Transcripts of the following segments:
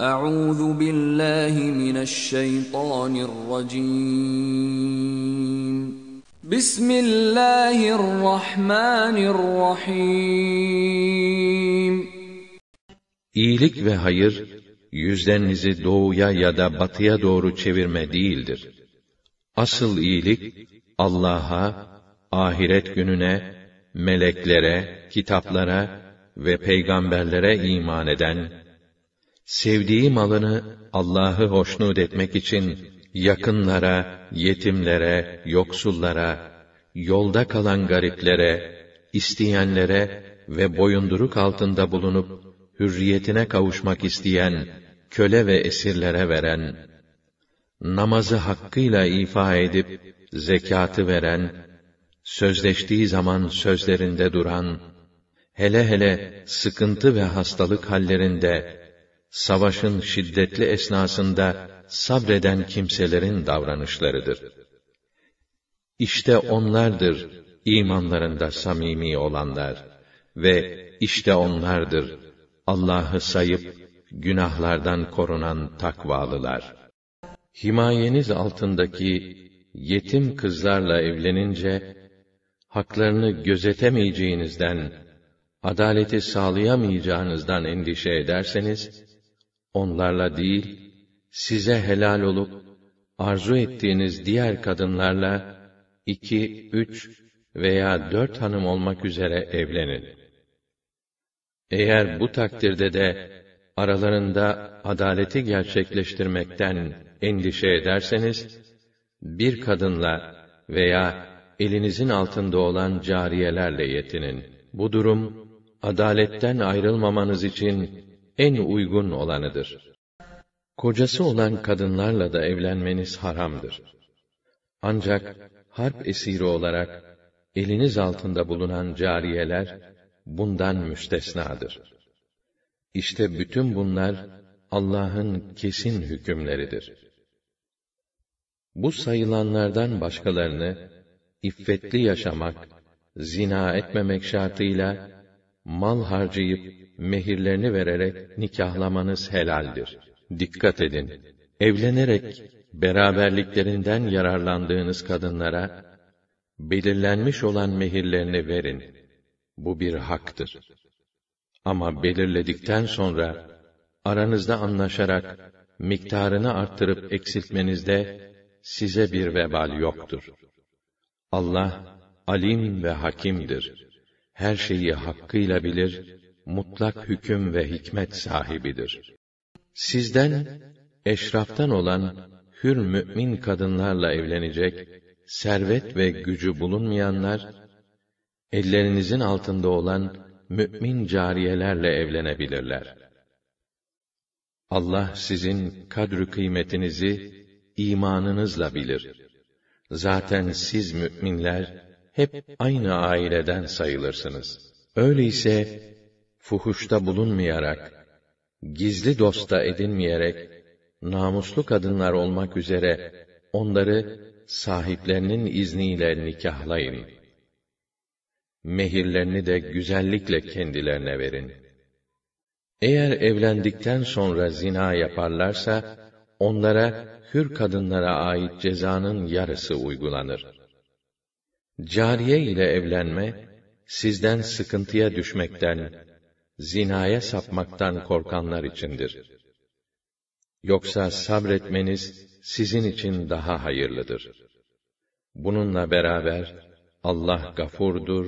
Euzu billahi mineşşeytanirracim. Bismillahirrahmanirrahim. İyilik ve hayır yüzlerinizi doğuya ya da batıya doğru çevirme değildir. Asıl iyilik Allah'a, ahiret gününe, meleklere, kitaplara ve peygamberlere iman eden sevdiği malını Allah'ı hoşnut etmek için yakınlara, yetimlere, yoksullara, yolda kalan gariplere, isteyenlere ve boyunduruk altında bulunup hürriyetine kavuşmak isteyen köle ve esirlere veren, namazı hakkıyla ifa edip zekatı veren, sözleştiği zaman sözlerinde duran, hele hele sıkıntı ve hastalık hallerinde savaşın şiddetli esnasında sabreden kimselerin davranışlarıdır. İşte onlardır imanlarında samimi olanlar ve işte onlardır Allah'ı sayıp günahlardan korunan takvalılar. Himayeniz altındaki yetim kızlarla evlenince haklarını gözetemeyeceğinizden, adaleti sağlayamayacağınızdan endişe ederseniz onlarla değil, size helal olup, arzu ettiğiniz diğer kadınlarla, iki, üç veya dört hanım olmak üzere evlenin. Eğer bu takdirde de, aralarında adaleti gerçekleştirmekten endişe ederseniz, bir kadınla veya elinizin altında olan cariyelerle yetinin. Bu durum, adaletten ayrılmamanız için en uygun olanıdır. Kocası olan kadınlarla da evlenmeniz haramdır. Ancak harp esiri olarak eliniz altında bulunan cariyeler bundan müstesnadır. İşte bütün bunlar Allah'ın kesin hükümleridir. Bu sayılanlardan başkalarını iffetli yaşamak, zina etmemek şartıyla mal harcayıp mehirlerini vererek nikahlamanız helaldir. Dikkat edin! Evlenerek beraberliklerinden yararlandığınız kadınlara belirlenmiş olan mehirlerini verin. Bu bir haktır. Ama belirledikten sonra aranızda anlaşarak miktarını arttırıp eksiltmenizde size bir vebal yoktur. Allah alim ve hakimdir. Her şeyi hakkıyla bilir mutlak hüküm ve hikmet sahibidir. Sizden eşraftan olan hür mümin kadınlarla evlenecek servet ve gücü bulunmayanlar ellerinizin altında olan mümin cariyelerle evlenebilirler. Allah sizin kadri kıymetinizi imanınızla bilir. Zaten siz müminler hep aynı aileden sayılırsınız. Öyleyse fuhuşta bulunmayarak, gizli dosta edinmeyerek, namuslu kadınlar olmak üzere onları sahiplerinin izniyle nikahlayın. Mehirlerini de güzellikle kendilerine verin. Eğer evlendikten sonra zina yaparlarsa, onlara hür kadınlara ait cezanın yarısı uygulanır. Cariye ile evlenme, sizden sıkıntıya düşmekten, zinaya sapmaktan korkanlar içindir. Yoksa sabretmeniz sizin için daha hayırlıdır. Bununla beraber Allah gafurdur,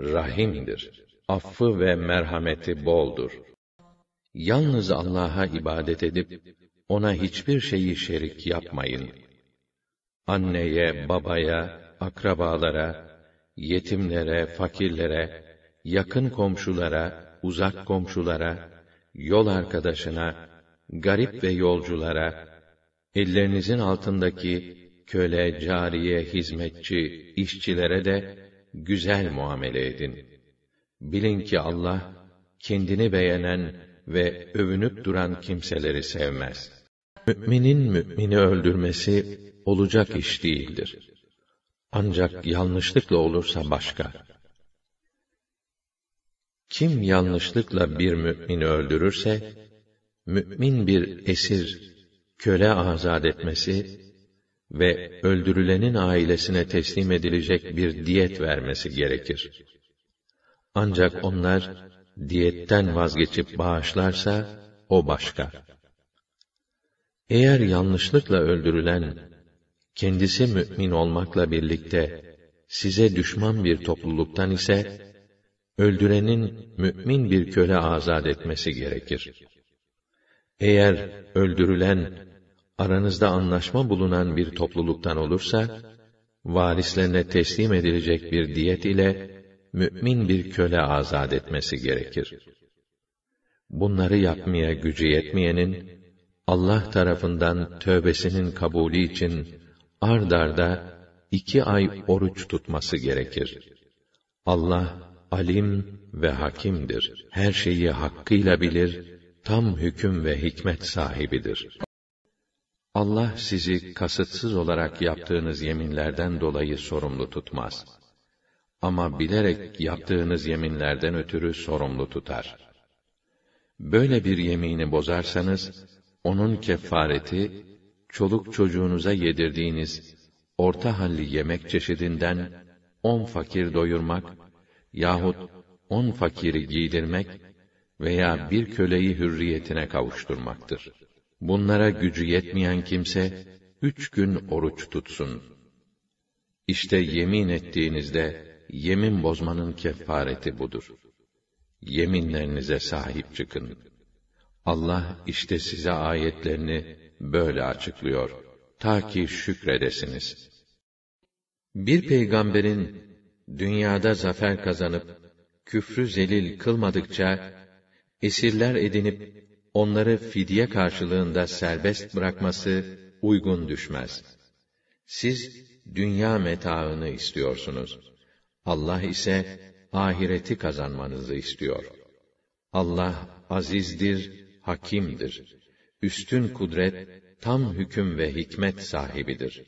rahimdir. Affı ve merhameti boldur. Yalnız Allah'a ibadet edip ona hiçbir şeyi şerik yapmayın. Anneye, babaya, akrabalara, yetimlere, fakirlere, yakın komşulara, uzak komşulara, yol arkadaşına, garip ve yolculara, ellerinizin altındaki köle, cariye, hizmetçi, işçilere de güzel muamele edin. Bilin ki Allah, kendini beğenen ve övünüp duran kimseleri sevmez. Müminin mümini öldürmesi olacak iş değildir. Ancak yanlışlıkla olursa başka. Kim yanlışlıkla bir mü'min öldürürse, mü'min bir esir, köle azad etmesi ve öldürülenin ailesine teslim edilecek bir diyet vermesi gerekir. Ancak onlar, diyetten vazgeçip bağışlarsa, o başka. Eğer yanlışlıkla öldürülen, kendisi mü'min olmakla birlikte, size düşman bir topluluktan ise, öldürenin mümin bir köle azad etmesi gerekir. Eğer öldürülen aranızda anlaşma bulunan bir topluluktan olursa varislerine teslim edilecek bir diyet ile mümin bir köle azad etmesi gerekir. Bunları yapmaya gücü yetmeyenin Allah tarafından tövbesinin kabulü için ard arda iki ay oruç tutması gerekir. Allah alim ve hakimdir. Her şeyi hakkıyla bilir, tam hüküm ve hikmet sahibidir. Allah sizi kasıtsız olarak yaptığınız yeminlerden dolayı sorumlu tutmaz. Ama bilerek yaptığınız yeminlerden ötürü sorumlu tutar. Böyle bir yemini bozarsanız, onun kefareti, çoluk çocuğunuza yedirdiğiniz orta halli yemek çeşidinden on fakir doyurmak yahut on fakiri giydirmek veya bir köleyi hürriyetine kavuşturmaktır. Bunlara gücü yetmeyen kimse, üç gün oruç tutsun. İşte yemin ettiğinizde, yemin bozmanın kefareti budur. Yeminlerinize sahip çıkın. Allah işte size ayetlerini böyle açıklıyor. Ta ki şükredesiniz. Bir peygamberin dünyada zafer kazanıp küfrü zelil kılmadıkça esirler edinip onları fidye karşılığında serbest bırakması uygun düşmez. Siz dünya metaını istiyorsunuz. Allah ise ahireti kazanmanızı istiyor. Allah azizdir, hakimdir. Üstün kudret, tam hüküm ve hikmet sahibidir.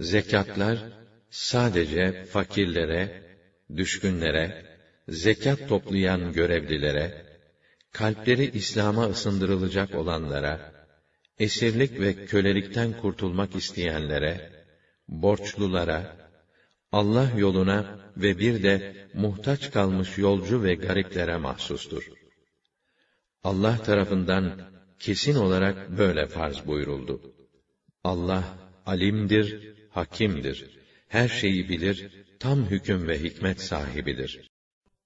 Zekatlar sadece fakirlere, düşkünlere, zekat toplayan görevlilere, kalpleri İslam'a ısındırılacak olanlara, esirlik ve kölelikten kurtulmak isteyenlere, borçlulara, Allah yoluna ve bir de muhtaç kalmış yolcu ve gariplere mahsustur. Allah tarafından kesin olarak böyle farz buyuruldu. Allah alimdir, hakimdir her şeyi bilir, tam hüküm ve hikmet sahibidir.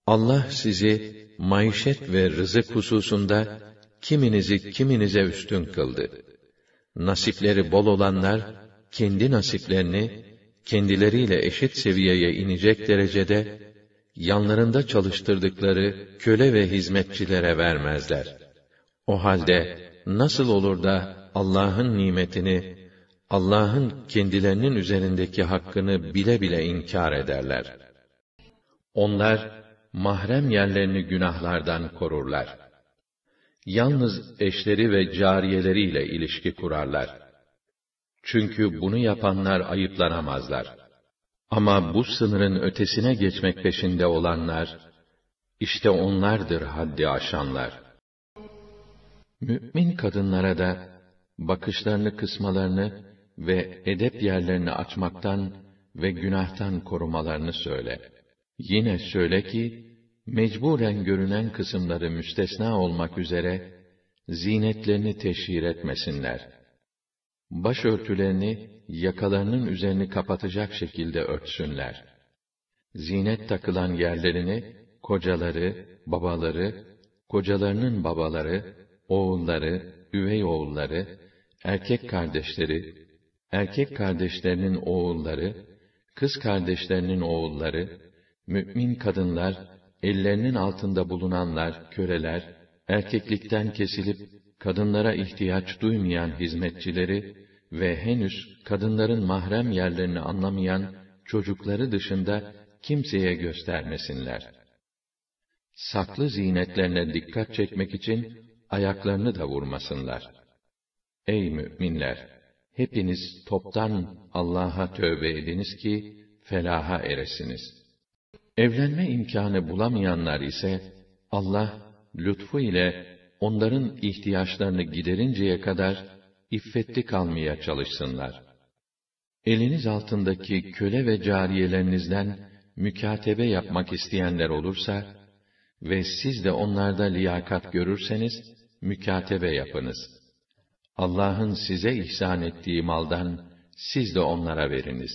Allah sizi maişet ve rızık hususunda kiminizi kiminize üstün kıldı. Nasipleri bol olanlar kendi nasiplerini kendileriyle eşit seviyeye inecek derecede yanlarında çalıştırdıkları köle ve hizmetçilere vermezler. O halde nasıl olur da Allah'ın nimetini Allah'ın kendilerinin üzerindeki hakkını bile bile inkar ederler. Onlar mahrem yerlerini günahlardan korurlar. Yalnız eşleri ve cariyeleriyle ilişki kurarlar. Çünkü bunu yapanlar ayıplanamazlar. Ama bu sınırın ötesine geçmek peşinde olanlar, işte onlardır haddi aşanlar. Mü'min kadınlara da bakışlarını kısmalarını ve edep yerlerini açmaktan ve günahtan korumalarını söyle. Yine söyle ki, mecburen görünen kısımları müstesna olmak üzere, zinetlerini teşhir etmesinler. Başörtülerini, yakalarının üzerini kapatacak şekilde örtsünler. Zinet takılan yerlerini, kocaları, babaları, kocalarının babaları, oğulları, üvey oğulları, erkek kardeşleri, erkek kardeşlerinin oğulları, kız kardeşlerinin oğulları, mümin kadınlar, ellerinin altında bulunanlar, köleler, erkeklikten kesilip kadınlara ihtiyaç duymayan hizmetçileri ve henüz kadınların mahrem yerlerini anlamayan çocukları dışında kimseye göstermesinler. Saklı zinetlerine dikkat çekmek için ayaklarını da vurmasınlar. Ey müminler! hepiniz toptan Allah'a tövbe ediniz ki felaha eresiniz. Evlenme imkanı bulamayanlar ise Allah lütfu ile onların ihtiyaçlarını giderinceye kadar iffetli kalmaya çalışsınlar. Eliniz altındaki köle ve cariyelerinizden mükatebe yapmak isteyenler olursa ve siz de onlarda liyakat görürseniz mükatebe yapınız.'' Allah'ın size ihsan ettiği maldan siz de onlara veriniz.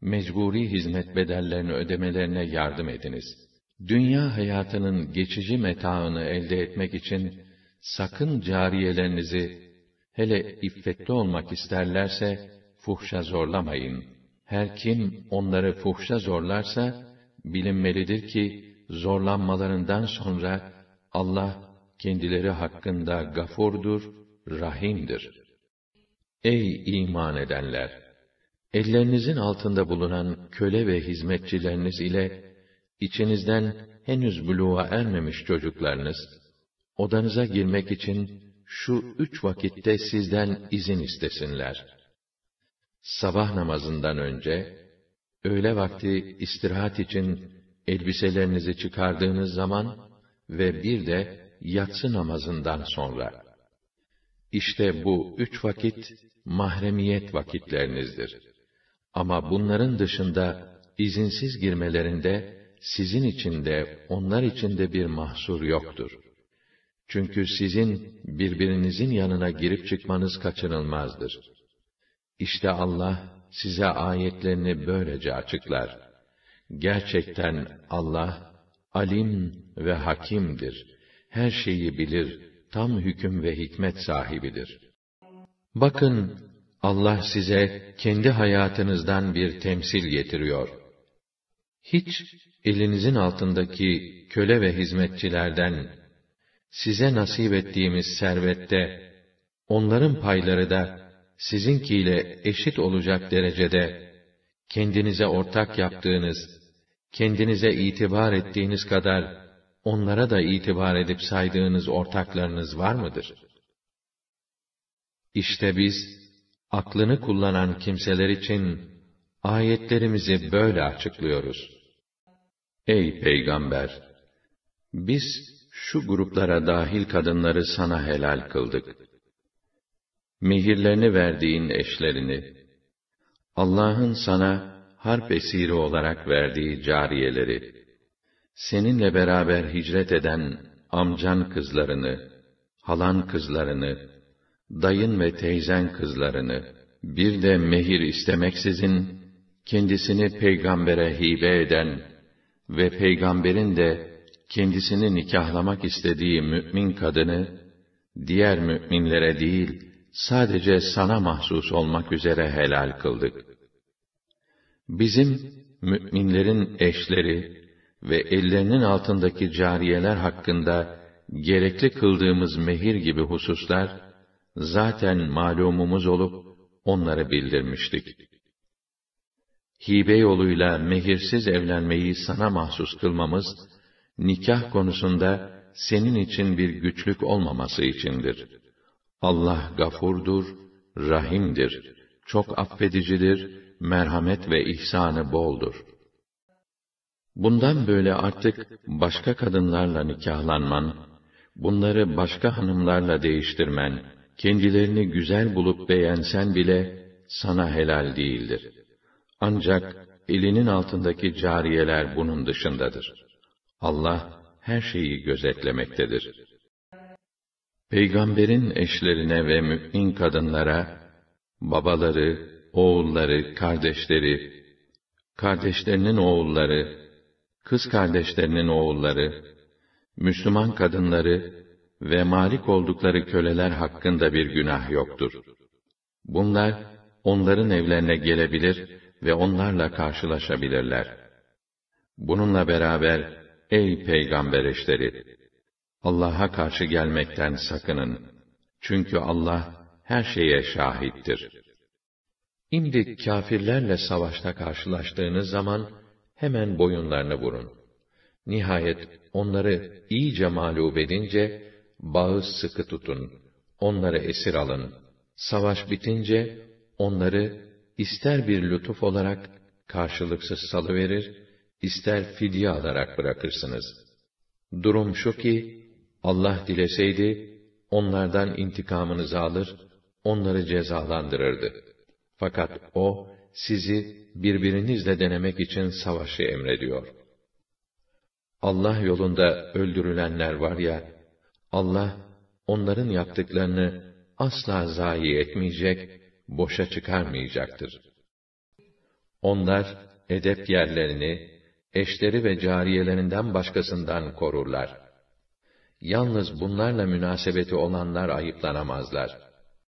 Mecburi hizmet bedellerini ödemelerine yardım ediniz. Dünya hayatının geçici metaını elde etmek için sakın cariyelerinizi hele iffetli olmak isterlerse fuhşa zorlamayın. Her kim onları fuhşa zorlarsa bilinmelidir ki zorlanmalarından sonra Allah kendileri hakkında gafurdur, rahimdir. Ey iman edenler! Ellerinizin altında bulunan köle ve hizmetçileriniz ile içinizden henüz buluğa ermemiş çocuklarınız, odanıza girmek için şu üç vakitte sizden izin istesinler. Sabah namazından önce, öğle vakti istirahat için elbiselerinizi çıkardığınız zaman ve bir de yatsı namazından sonra. İşte bu üç vakit, mahremiyet vakitlerinizdir. Ama bunların dışında, izinsiz girmelerinde, sizin için de, onlar için de bir mahsur yoktur. Çünkü sizin, birbirinizin yanına girip çıkmanız kaçınılmazdır. İşte Allah, size ayetlerini böylece açıklar. Gerçekten Allah, alim ve hakimdir. Her şeyi bilir.'' tam hüküm ve hikmet sahibidir. Bakın, Allah size kendi hayatınızdan bir temsil getiriyor. Hiç elinizin altındaki köle ve hizmetçilerden, size nasip ettiğimiz servette, onların payları da sizinkiyle eşit olacak derecede, kendinize ortak yaptığınız, kendinize itibar ettiğiniz kadar onlara da itibar edip saydığınız ortaklarınız var mıdır? İşte biz, aklını kullanan kimseler için, ayetlerimizi böyle açıklıyoruz. Ey Peygamber! Biz, şu gruplara dahil kadınları sana helal kıldık. Mehirlerini verdiğin eşlerini, Allah'ın sana harp esiri olarak verdiği cariyeleri, seninle beraber hicret eden amcan kızlarını, halan kızlarını, dayın ve teyzen kızlarını, bir de mehir istemeksizin, kendisini peygambere hibe eden ve peygamberin de kendisini nikahlamak istediği mü'min kadını, diğer mü'minlere değil, sadece sana mahsus olmak üzere helal kıldık. Bizim, mü'minlerin eşleri, ve ellerinin altındaki cariyeler hakkında gerekli kıldığımız mehir gibi hususlar zaten malumumuz olup onları bildirmiştik. Hibe yoluyla mehirsiz evlenmeyi sana mahsus kılmamız nikah konusunda senin için bir güçlük olmaması içindir. Allah gafurdur, rahimdir, çok affedicidir, merhamet ve ihsanı boldur.'' Bundan böyle artık başka kadınlarla nikahlanman, bunları başka hanımlarla değiştirmen, kendilerini güzel bulup beğensen bile sana helal değildir. Ancak elinin altındaki cariyeler bunun dışındadır. Allah her şeyi gözetlemektedir. Peygamberin eşlerine ve mümin kadınlara babaları, oğulları, kardeşleri, kardeşlerinin oğulları, kız kardeşlerinin oğulları, Müslüman kadınları ve malik oldukları köleler hakkında bir günah yoktur. Bunlar, onların evlerine gelebilir ve onlarla karşılaşabilirler. Bununla beraber, ey peygamber eşleri! Allah'a karşı gelmekten sakının. Çünkü Allah, her şeye şahittir. Şimdi kafirlerle savaşta karşılaştığınız zaman, hemen boyunlarını vurun. Nihayet onları iyice mağlup edince, bağı sıkı tutun, onları esir alın. Savaş bitince, onları ister bir lütuf olarak karşılıksız salıverir, ister fidye alarak bırakırsınız. Durum şu ki, Allah dileseydi, onlardan intikamınızı alır, onları cezalandırırdı. Fakat O, sizi birbirinizle denemek için savaşı emrediyor. Allah yolunda öldürülenler var ya, Allah onların yaptıklarını asla zayi etmeyecek, boşa çıkarmayacaktır. Onlar edep yerlerini, eşleri ve cariyelerinden başkasından korurlar. Yalnız bunlarla münasebeti olanlar ayıplanamazlar.''